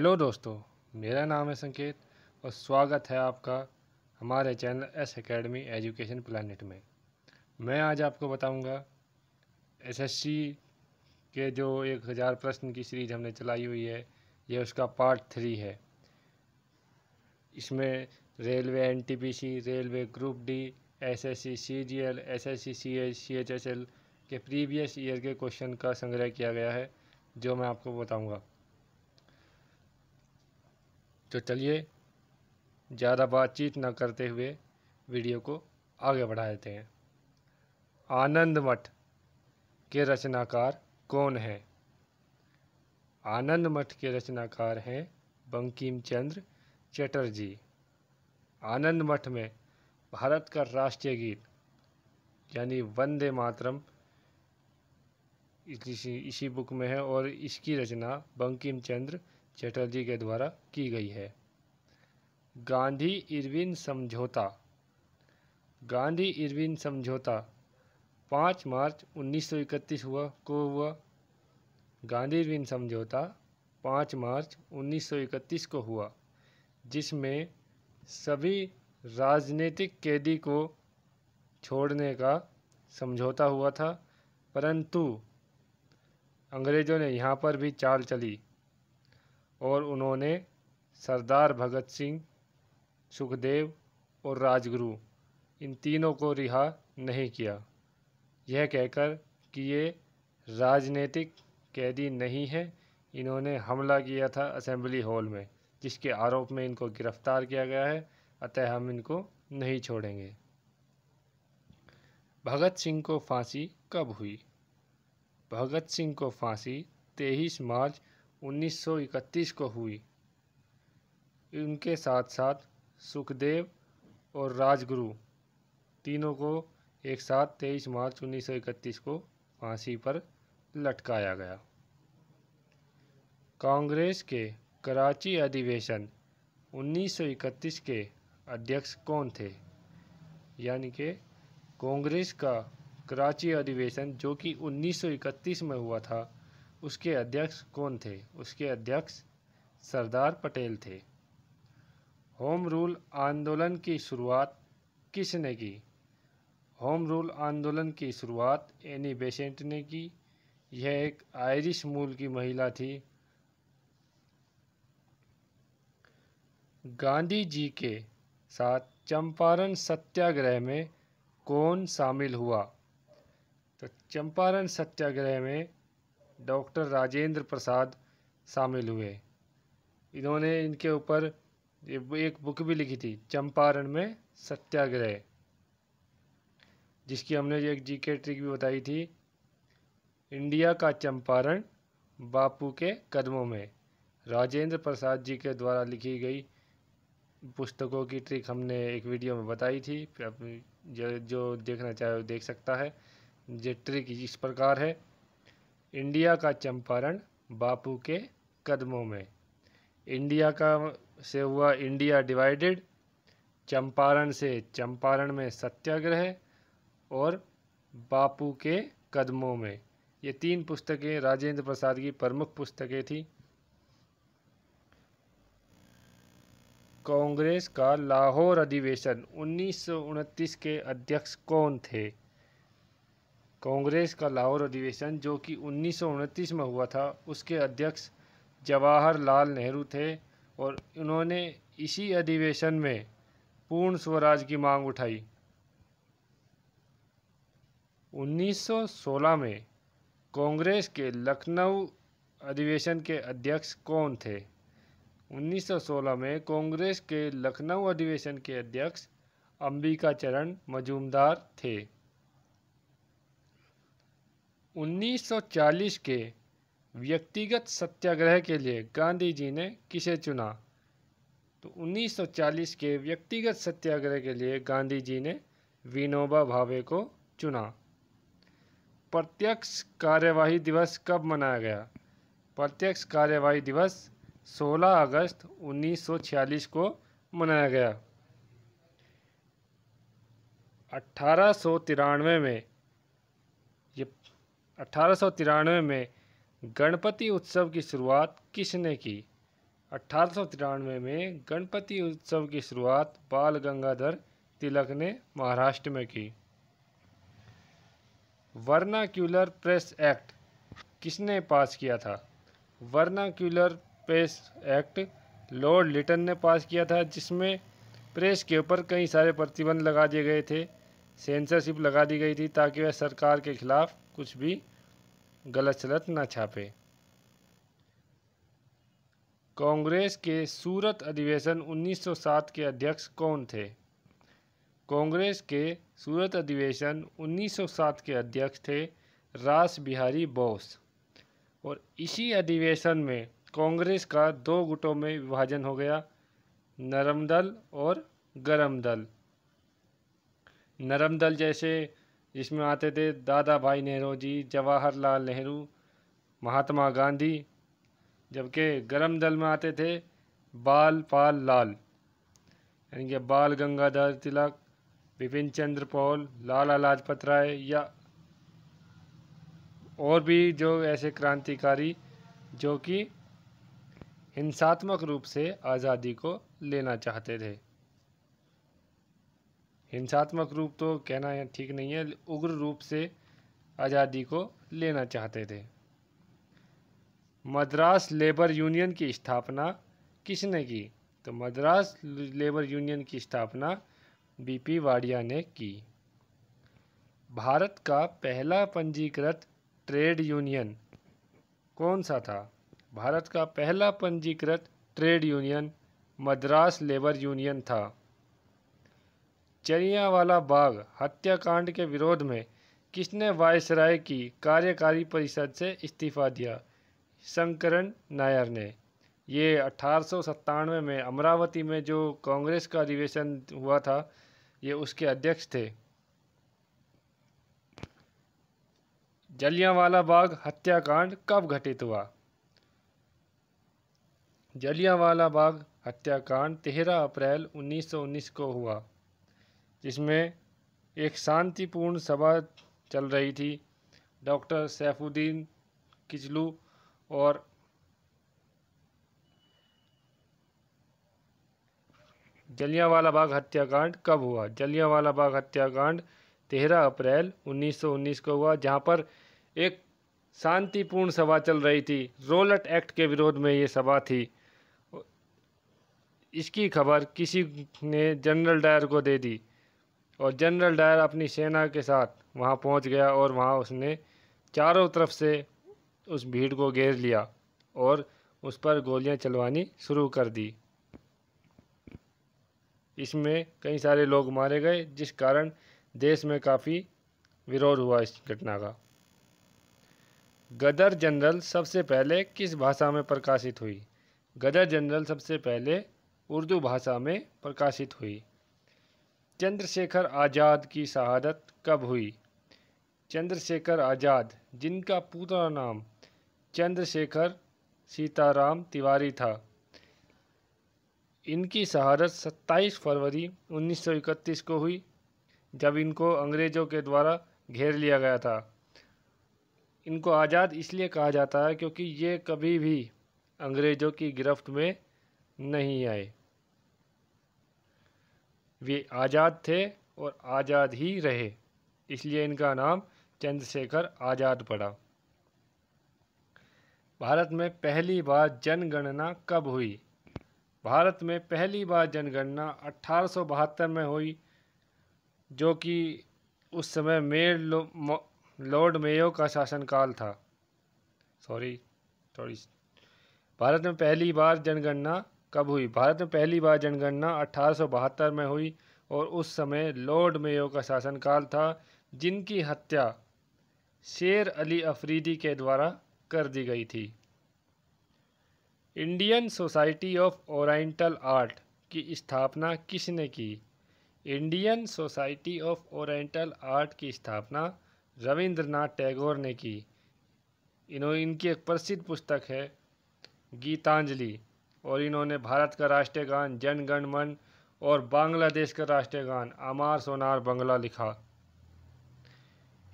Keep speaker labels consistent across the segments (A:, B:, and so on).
A: hello दोस्तों मेरा नाम है संकेत और स्वागत है आपका हमारे channel S academy education planet में मैं आज आपको बताऊंगा एसएससी के जो एक हज़ार प्रश्न की सीरीज हमने चलाई हुई है यह उसका पार्ट थ्री है इसमें railway NTPC railway group D SSC CGL SSC CH CHSL के प्रीवियस ईयर के क्वेश्चन का संग्रह किया गया है जो मैं आपको बताऊँगा तो चलिए ज़्यादा बातचीत ना करते हुए वीडियो को आगे बढ़ा देते हैं आनंद मठ के रचनाकार कौन हैं आनंद मठ के रचनाकार हैं बंकिम चंद्र चटर्जी आनंद मठ में भारत का राष्ट्रीय गीत यानी वंदे मातरम इसी इसी बुक में है और इसकी रचना बंकिम चंद्र चटर्जी के द्वारा की गई है गांधी इरविन समझौता गांधी इरविन समझौता 5 मार्च 1931 हुआ को हुआ गांधी इरविन समझौता 5 मार्च 1931 को हुआ जिसमें सभी राजनीतिक कैदी को छोड़ने का समझौता हुआ था परंतु अंग्रेज़ों ने यहाँ पर भी चाल चली और उन्होंने सरदार भगत सिंह सुखदेव और राजगुरु इन तीनों को रिहा नहीं किया यह कहकर कि ये राजनीतिक कैदी नहीं हैं इन्होंने हमला किया था असेंबली हॉल में जिसके आरोप में इनको गिरफ्तार किया गया है अतः हम इनको नहीं छोड़ेंगे भगत सिंह को फांसी कब हुई भगत सिंह को फांसी तेईस मार्च 1931 को हुई उनके साथ साथ सुखदेव और राजगुरु तीनों को एक साथ तेईस मार्च 1931 को फांसी पर लटकाया गया कांग्रेस के कराची अधिवेशन 1931 के अध्यक्ष कौन थे यानी कि कांग्रेस का कराची अधिवेशन जो कि 1931 में हुआ था उसके अध्यक्ष कौन थे उसके अध्यक्ष सरदार पटेल थे होम रूल आंदोलन की शुरुआत किसने की होम रूल आंदोलन की शुरुआत एनी बेसेंट ने की यह एक आयरिश मूल की महिला थी गांधी जी के साथ चंपारण सत्याग्रह में कौन शामिल हुआ तो चंपारण सत्याग्रह में डॉक्टर राजेंद्र प्रसाद शामिल हुए इन्होंने इनके ऊपर एक बुक भी लिखी थी चंपारण में सत्याग्रह जिसकी हमने एक जीके ट्रिक भी बताई थी इंडिया का चंपारण बापू के कदमों में राजेंद्र प्रसाद जी के द्वारा लिखी गई पुस्तकों की ट्रिक हमने एक वीडियो में बताई थी जो देखना चाहे वो देख सकता है जो ट्रिक इस प्रकार है इंडिया का चंपारण बापू के कदमों में इंडिया का से हुआ इंडिया डिवाइडेड चंपारण से चंपारण में सत्याग्रह और बापू के कदमों में ये तीन पुस्तकें राजेंद्र प्रसाद की प्रमुख पुस्तकें थी कांग्रेस का लाहौर अधिवेशन उन्नीस के अध्यक्ष कौन थे कांग्रेस का लाहौर अधिवेशन जो कि उन्नीस में हुआ था उसके अध्यक्ष जवाहरलाल नेहरू थे और उन्होंने इसी अधिवेशन में पूर्ण स्वराज की मांग उठाई 1916 में कांग्रेस के लखनऊ अधिवेशन के अध्यक्ष कौन थे 1916 में कांग्रेस के लखनऊ अधिवेशन के अध्यक्ष अंबिका चरण मजूमदार थे 1940 के व्यक्तिगत सत्याग्रह के लिए गांधी जी ने किसे चुना तो 1940 के व्यक्तिगत सत्याग्रह के लिए गांधी जी ने विनोबा भावे को चुना प्रत्यक्ष कार्यवाही दिवस कब मनाया गया प्रत्यक्ष कार्यवाही दिवस 16 अगस्त 1946 को मनाया गया अठारह में 1893 में गणपति उत्सव की शुरुआत किसने की अठारह में गणपति उत्सव की शुरुआत बाल गंगाधर तिलक ने महाराष्ट्र में की वर्नाक्यूलर प्रेस एक्ट किसने पास किया था vernacular press act Lord Lytton ने पास किया था जिसमें प्रेस के ऊपर कई सारे प्रतिबंध लगा दिए गए थे सेंसरशिप लगा दी गई थी ताकि वह सरकार के खिलाफ कुछ भी गलत सलत न छापे कांग्रेस के सूरत अधिवेशन 1907 के अध्यक्ष कौन थे कांग्रेस के सूरत अधिवेशन 1907 के अध्यक्ष थे रास बिहारी बोस और इसी अधिवेशन में कांग्रेस का दो गुटों में विभाजन हो गया नरम दल और गरम दल नरम दल जैसे इसमें आते थे दादा भाई नेहरू जी जवाहरलाल नेहरू महात्मा गांधी जबकि गरम दल में आते थे बाल पाल लाल यानी कि बाल गंगाधर तिलक विपिन चंद्र पॉल लाला लाजपत राय या और भी जो ऐसे क्रांतिकारी जो कि हिंसात्मक रूप से आज़ादी को लेना चाहते थे हिंसात्मक रूप तो कहना ठीक नहीं है उग्र रूप से आज़ादी को लेना चाहते थे मद्रास लेबर यूनियन की स्थापना किसने की तो मद्रास लेबर यूनियन की स्थापना बीपी वाडिया ने की भारत का पहला पंजीकृत ट्रेड यूनियन कौन सा था भारत का पहला पंजीकृत trade union Madras labour union था चरियावाला बाग हत्याकांड के विरोध में किसने वायसराय की कार्यकारी परिषद से इस्तीफा दिया शंकरण नायर ने ये अठारह में अमरावती में जो कांग्रेस का अधिवेशन हुआ था ये उसके अध्यक्ष थे जलियावाला बाग हत्याकांड कब घटित हुआ जलियावाला बाग हत्याकांड तेरह अप्रैल 1919 को हुआ जिसमें एक शांतिपूर्ण सभा चल रही थी डॉक्टर सैफुद्दीन किचलू और जलियावाला बाग हत्याकांड कब हुआ जलियावाला बाग हत्याकांड तेरह अप्रैल 1919 को हुआ जहां पर एक शांतिपूर्ण सभा चल रही थी रोलट एक्ट के विरोध में ये सभा थी इसकी खबर किसी ने जनरल डायर को दे दी और जनरल डायर अपनी सेना के साथ वहाँ पहुँच गया और वहाँ उसने चारों तरफ से उस भीड़ को घेर लिया और उस पर गोलियां चलवानी शुरू कर दी इसमें कई सारे लोग मारे गए जिस कारण देश में काफ़ी विरोध हुआ इस घटना का गदर जनरल सबसे पहले किस भाषा में प्रकाशित हुई गदर जनरल सबसे पहले उर्दू भाषा में प्रकाशित हुई चंद्रशेखर आज़ाद की शहादत कब हुई चंद्रशेखर आज़ाद जिनका पूरा नाम चंद्रशेखर सीताराम तिवारी था इनकी शहादत 27 फरवरी 1931 को हुई जब इनको अंग्रेज़ों के द्वारा घेर लिया गया था इनको आज़ाद इसलिए कहा जाता है क्योंकि ये कभी भी अंग्रेज़ों की गिरफ्त में नहीं आए वे आज़ाद थे और आज़ाद ही रहे इसलिए इनका नाम चंद्रशेखर आज़ाद पड़ा भारत में पहली बार जनगणना कब हुई भारत में पहली बार जनगणना अठारह में हुई जो कि उस समय मेयर लो, लॉर्ड मेयो का शासनकाल था सॉरी सॉरी भारत में पहली बार जनगणना कब हुई भारत में पहली बार जनगणना अठारह में हुई और उस समय लॉर्ड मेयो का शासनकाल था जिनकी हत्या शेर अली अफरीदी के द्वारा कर दी गई थी Indian society of oriental art की स्थापना किसने की Indian society of oriental art की स्थापना रविंद्रनाथ टैगोर ने की इन्हों इनकी एक प्रसिद्ध पुस्तक है गीतांजलि और इन्होंने भारत का राष्ट्रीय गान जन गण मन और बांग्लादेश का राष्ट्रीय गान अमार सोनार बंगला लिखा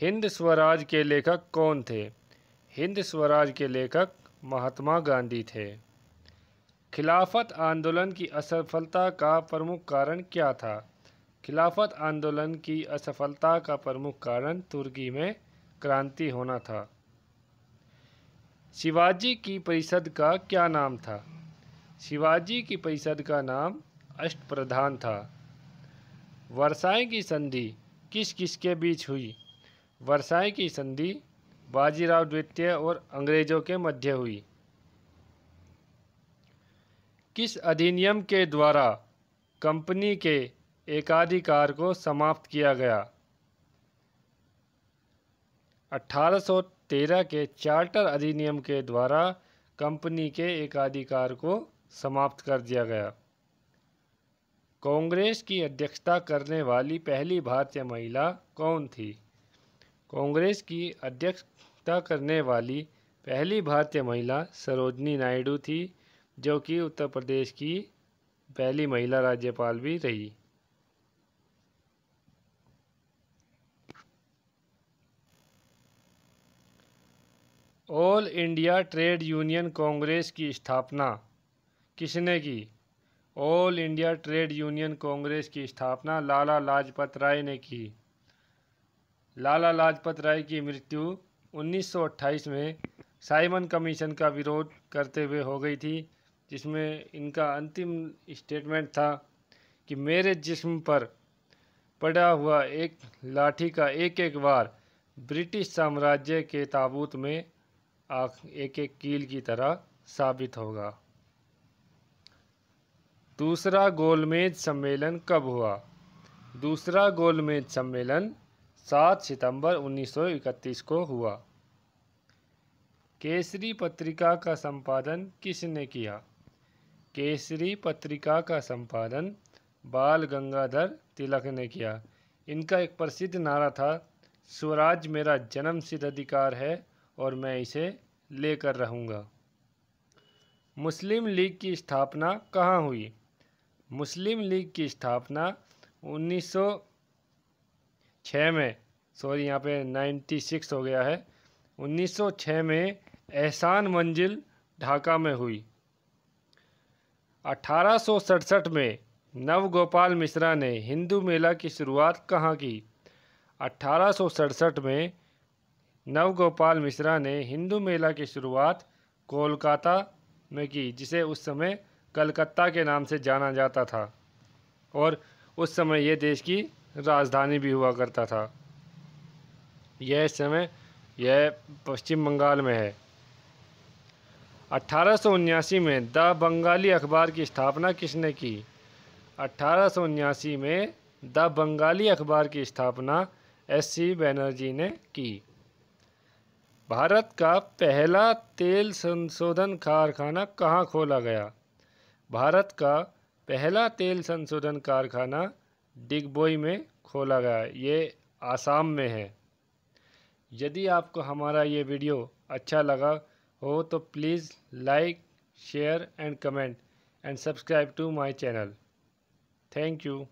A: हिंद स्वराज के लेखक कौन थे हिंद स्वराज के लेखक महात्मा गांधी थे खिलाफत आंदोलन की असफलता का प्रमुख कारण क्या था खिलाफत आंदोलन की असफलता का प्रमुख कारण तुर्की में क्रांति होना था शिवाजी की परिषद का क्या नाम था शिवाजी की परिषद का नाम अष्ट प्रधान था वर्षाएं की संधि किस किस के बीच हुई वर्षाएं की संधि बाजीराव द्वितीय और अंग्रेजों के मध्य हुई किस अधिनियम के द्वारा कंपनी के एकाधिकार को समाप्त किया गया 1813 के चार्टर अधिनियम के द्वारा कंपनी के एकाधिकार को समाप्त कर दिया गया कांग्रेस की अध्यक्षता करने वाली पहली भारतीय महिला कौन थी कांग्रेस की अध्यक्षता करने वाली पहली भारतीय महिला सरोजनी नायडू थी जो कि उत्तर प्रदेश की पहली महिला राज्यपाल भी रही all India trade union congress की स्थापना किसने की all India trade union congress की स्थापना लाला लाजपत राय ने की लाला लाजपत राय की मृत्यु 1928 में साइमन कमीशन का विरोध करते हुए हो गई थी जिसमें इनका अंतिम स्टेटमेंट था कि मेरे जिस्म पर पड़ा हुआ एक लाठी का एक एक बार ब्रिटिश साम्राज्य के ताबूत में आख एक एक कील की तरह साबित होगा दूसरा गोलमेज सम्मेलन कब हुआ दूसरा गोलमेज सम्मेलन 7 सितंबर 1931 को हुआ केसरी पत्रिका का संपादन किसने किया केसरी पत्रिका का संपादन बाल गंगाधर तिलक ने किया इनका एक प्रसिद्ध नारा था स्वराज मेरा जन्मसिद्ध अधिकार है और मैं इसे लेकर रहूँगा मुस्लिम लीग की स्थापना कहाँ हुई मुस्लिम लीग की स्थापना 1906 में सॉरी यहाँ पे 96 हो गया है 1906 में एहसान मंजिल ढाका में हुई अठारह में नवगोपाल मिश्रा ने हिंदू मेला की शुरुआत कहाँ की अठारह में नवगोपाल मिश्रा ने हिंदू मेला की शुरुआत कोलकाता में की जिसे उस समय कलकत्ता के नाम से जाना जाता था और उस समय यह देश की राजधानी भी हुआ करता था यह समय यह पश्चिम बंगाल में है अट्ठारह में द बंगाली अखबार की स्थापना किसने की अट्ठारह में द बंगाली अखबार की स्थापना एस सी बनर्जी ने की भारत का पहला तेल संशोधन कारखाना कहाँ खोला गया भारत का पहला तेल संशोधन कारखाना डिगबोई में खोला गया है ये आसाम में है यदि आपको हमारा ये वीडियो अच्छा लगा हो तो please like share and comment and subscribe to my channel thank you